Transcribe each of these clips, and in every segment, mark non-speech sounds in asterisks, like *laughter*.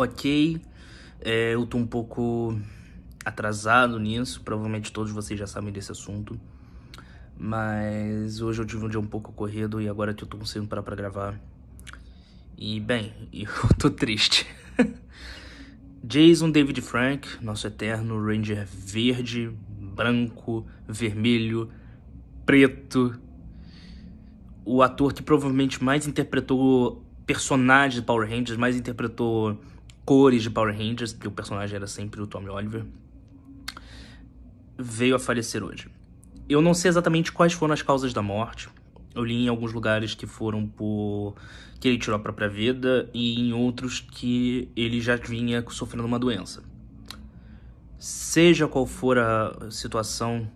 ok. É, eu tô um pouco atrasado nisso, provavelmente todos vocês já sabem desse assunto. Mas hoje eu tive um dia um pouco corrido e agora que eu tô conseguindo parar pra gravar. E bem, *laughs* eu tô triste. *laughs* Jason David Frank, nosso eterno Ranger verde, branco, vermelho, preto. O ator que provavelmente mais interpretou personagens de Power Rangers, mais interpretou cores de Power Rangers, porque o personagem era sempre o Tommy Oliver, veio a falecer hoje. Eu não sei exatamente quais foram as causas da morte. Eu li em alguns lugares que foram por que ele tirou a própria vida e em outros que ele já vinha sofrendo uma doença. Seja qual for a situação,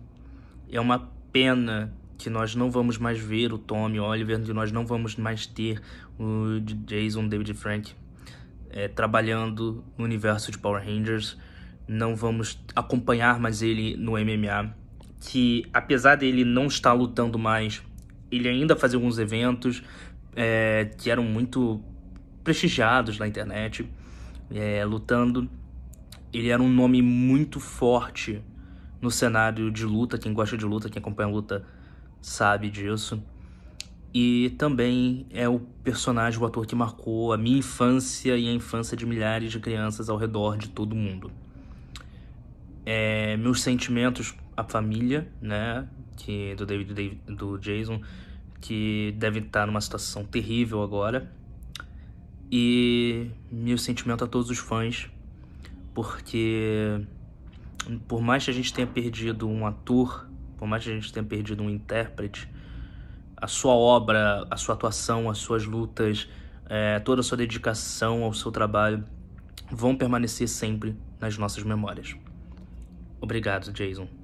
é uma pena que nós não vamos mais ver o Tommy Oliver, que nós não vamos mais ter o Jason David Frank é, trabalhando no universo de Power Rangers. Não vamos acompanhar mais ele no MMA. Que apesar dele não estar lutando mais, ele ainda fazia alguns eventos é, que eram muito prestigiados na internet, é, lutando. Ele era um nome muito forte no cenário de luta. Quem gosta de luta, quem acompanha a luta, sabe disso e também é o personagem, o ator que marcou a minha infância e a infância de milhares de crianças ao redor de todo mundo. É, meus sentimentos à família, né, que do David, do Jason, que deve estar numa situação terrível agora. E meus sentimentos a todos os fãs, porque por mais que a gente tenha perdido um ator, por mais que a gente tenha perdido um intérprete, a sua obra, a sua atuação, as suas lutas, é, toda a sua dedicação ao seu trabalho vão permanecer sempre nas nossas memórias. Obrigado, Jason.